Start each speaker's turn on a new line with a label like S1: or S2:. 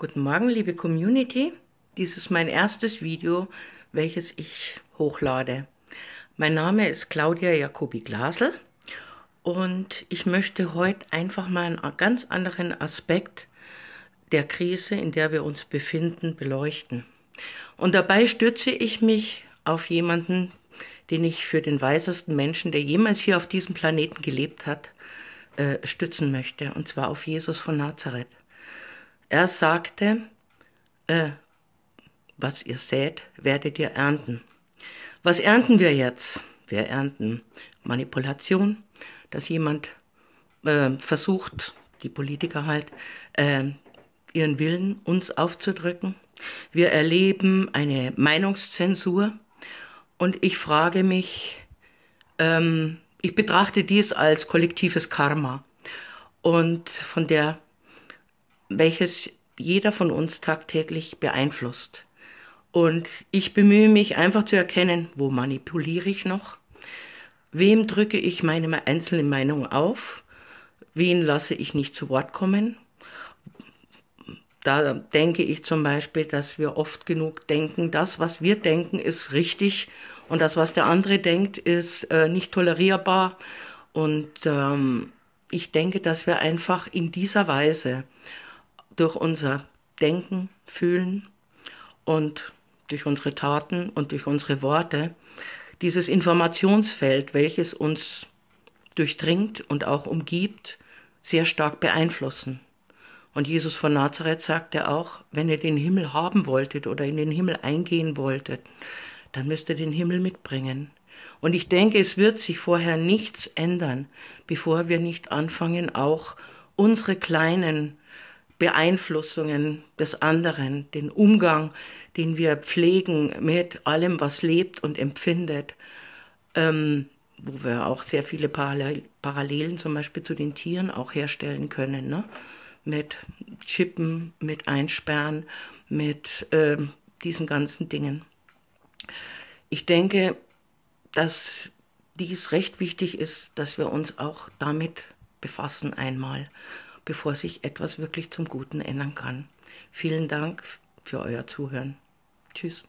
S1: Guten Morgen, liebe Community. Dies ist mein erstes Video, welches ich hochlade. Mein Name ist Claudia Jacobi Glasel und ich möchte heute einfach mal einen ganz anderen Aspekt der Krise, in der wir uns befinden, beleuchten. Und dabei stütze ich mich auf jemanden, den ich für den weisesten Menschen, der jemals hier auf diesem Planeten gelebt hat, äh, stützen möchte, und zwar auf Jesus von Nazareth. Er sagte, äh, was ihr sät, werdet ihr ernten. Was ernten wir jetzt? Wir ernten Manipulation, dass jemand äh, versucht, die Politiker halt, äh, ihren Willen uns aufzudrücken. Wir erleben eine Meinungszensur und ich frage mich, ähm, ich betrachte dies als kollektives Karma. Und von der welches jeder von uns tagtäglich beeinflusst. Und ich bemühe mich einfach zu erkennen, wo manipuliere ich noch, wem drücke ich meine einzelne Meinung auf, wen lasse ich nicht zu Wort kommen. Da denke ich zum Beispiel, dass wir oft genug denken, das, was wir denken, ist richtig und das, was der andere denkt, ist äh, nicht tolerierbar. Und ähm, ich denke, dass wir einfach in dieser Weise durch unser Denken, Fühlen und durch unsere Taten und durch unsere Worte dieses Informationsfeld, welches uns durchdringt und auch umgibt, sehr stark beeinflussen. Und Jesus von Nazareth sagte auch, wenn ihr den Himmel haben wolltet oder in den Himmel eingehen wolltet, dann müsst ihr den Himmel mitbringen. Und ich denke, es wird sich vorher nichts ändern, bevor wir nicht anfangen, auch unsere kleinen Beeinflussungen des anderen, den Umgang, den wir pflegen mit allem, was lebt und empfindet, ähm, wo wir auch sehr viele Parallelen zum Beispiel zu den Tieren auch herstellen können, ne? mit Chippen, mit Einsperren, mit äh, diesen ganzen Dingen. Ich denke, dass dies recht wichtig ist, dass wir uns auch damit befassen einmal bevor sich etwas wirklich zum Guten ändern kann. Vielen Dank für euer Zuhören. Tschüss.